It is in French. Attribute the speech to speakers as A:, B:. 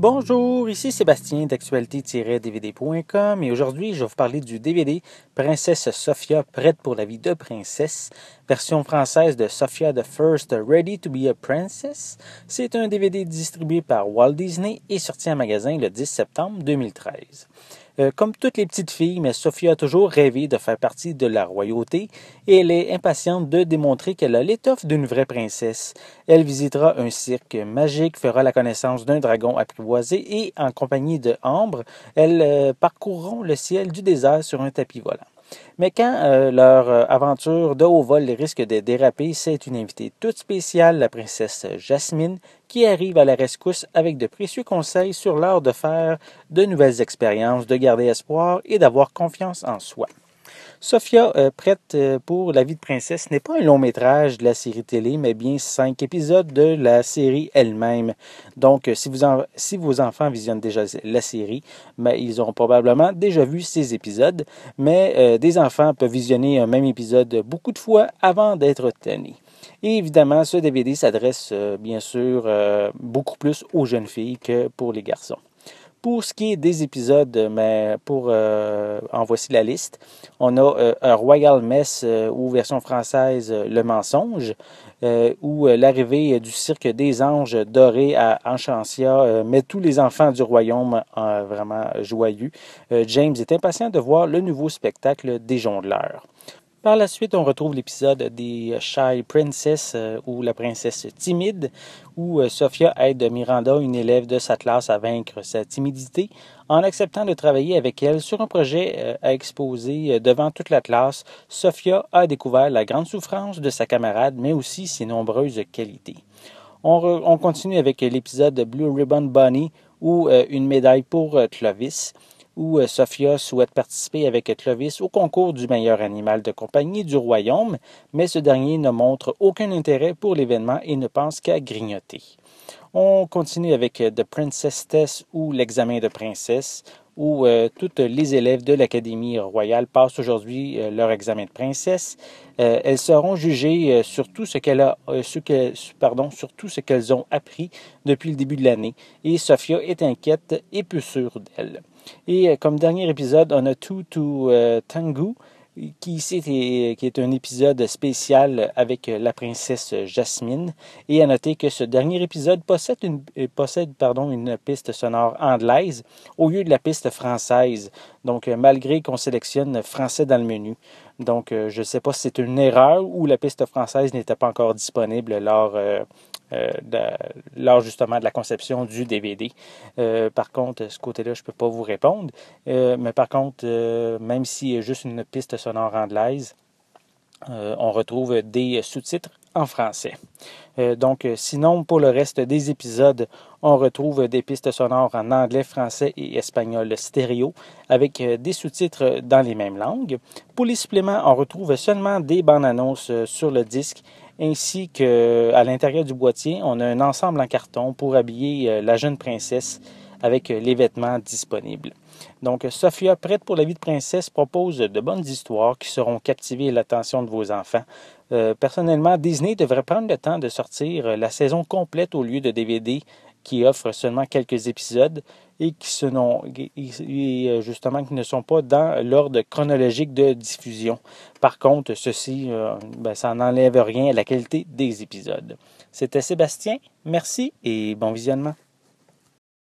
A: Bonjour, ici Sébastien d'actualité-dvd.com et aujourd'hui je vais vous parler du DVD Princesse Sophia prête pour la vie de princesse, version française de Sophia the First Ready to be a Princess. C'est un DVD distribué par Walt Disney et sorti en magasin le 10 septembre 2013. Euh, comme toutes les petites filles, mais Sophie a toujours rêvé de faire partie de la royauté et elle est impatiente de démontrer qu'elle a l'étoffe d'une vraie princesse. Elle visitera un cirque magique, fera la connaissance d'un dragon apprivoisé et, en compagnie de Ambre, elles euh, parcourront le ciel du désert sur un tapis volant. Mais quand euh, leur euh, aventure de haut vol risque de déraper, c'est une invitée toute spéciale, la princesse Jasmine, qui arrive à la rescousse avec de précieux conseils sur l'art de faire de nouvelles expériences, de garder espoir et d'avoir confiance en soi. Sophia euh, prête euh, pour la vie de princesse n'est pas un long métrage de la série télé, mais bien cinq épisodes de la série elle-même. Donc, euh, si, vos enfants visionnent déjà la série, ben, ils auront probablement déjà vu ces épisodes, mais des enfants peuvent visionner un même épisode beaucoup de fois avant d'être tenus. Et évidemment, ce DVD s'adresse bien sûr beaucoup plus aux jeunes filles que pour les garçons. Pour ce qui est des épisodes, euh, mais pour euh, en voici la liste. On a euh, un Royal Mess ou version française Le Mensonge, où l'arrivée du cirque des anges dorés à Enchantia met tous les enfants du royaume vraiment joyeux. James est impatient de voir le nouveau spectacle des jongleurs. Par la suite, on retrouve l'épisode des euh, Shy Princess euh, ou la princesse timide, où Sofia euh, Sophia aide Miranda, une élève de sa classe, à vaincre sa timidité en acceptant de travailler avec elle sur un projet à exposer devant toute la classe. Sophia a découvert la grande souffrance de sa camarade, mais aussi ses nombreuses qualités. On, continue avec l'épisode de Blue Ribbon Bunny ou une médaille pour Clovis où euh, Sophia souhaite participer avec Clovis au concours du meilleur animal de compagnie du royaume, mais ce dernier ne montre aucun intérêt pour l'événement et ne pense qu'à grignoter. On continue avec euh, The Princess Test ou l'examen de princesse, où euh, toutes les élèves de l'Académie royale passent aujourd'hui euh, leur examen de princesse. Euh, elles seront jugées sur tout ce qu'elles pardon, ce qu'elles ont appris depuis le début de l'année. Et Sophia est inquiète et peu sûre d'elle. Et comme dernier épisode, on a tout to Tangu qui ici est, qui est un épisode spécial avec la princesse Jasmine. Et à noter que ce dernier épisode possède une, possède, pardon, une piste sonore anglaise au lieu de la piste française. Donc, euh, malgré qu'on sélectionne français dans le menu. Donc, euh, je ne sais pas si c'est une erreur ou la piste française n'était pas encore disponible lors, euh, euh, lors justement de la conception du DVD. Euh, par contre, ce côté-là, je ne peux pas vous répondre. Euh, mais par contre, même si juste une piste sonore anglaise, on retrouve des sous-titres en français. donc, sinon, pour le reste des épisodes, on retrouve des pistes sonores en anglais, français et espagnol stéréo, avec des sous-titres dans les mêmes langues. Pour les suppléments, on retrouve seulement des bandes annonces sur le disque ainsi qu'à l'intérieur du boîtier, on a un ensemble en carton pour habiller euh, la jeune princesse avec euh, les vêtements disponibles. Donc, Sophia, prête pour la vie de princesse, propose de bonnes histoires qui seront captiver l'attention de vos enfants. Euh, personnellement, Disney devrait prendre le temps de sortir la saison complète au lieu de DVD qui offre seulement quelques épisodes et qui euh, justement qui ne sont pas dans l'ordre chronologique de diffusion. Par contre, ceci, euh, ben, ça n'enlève rien à la qualité des épisodes. C'était Sébastien, merci et bon visionnement.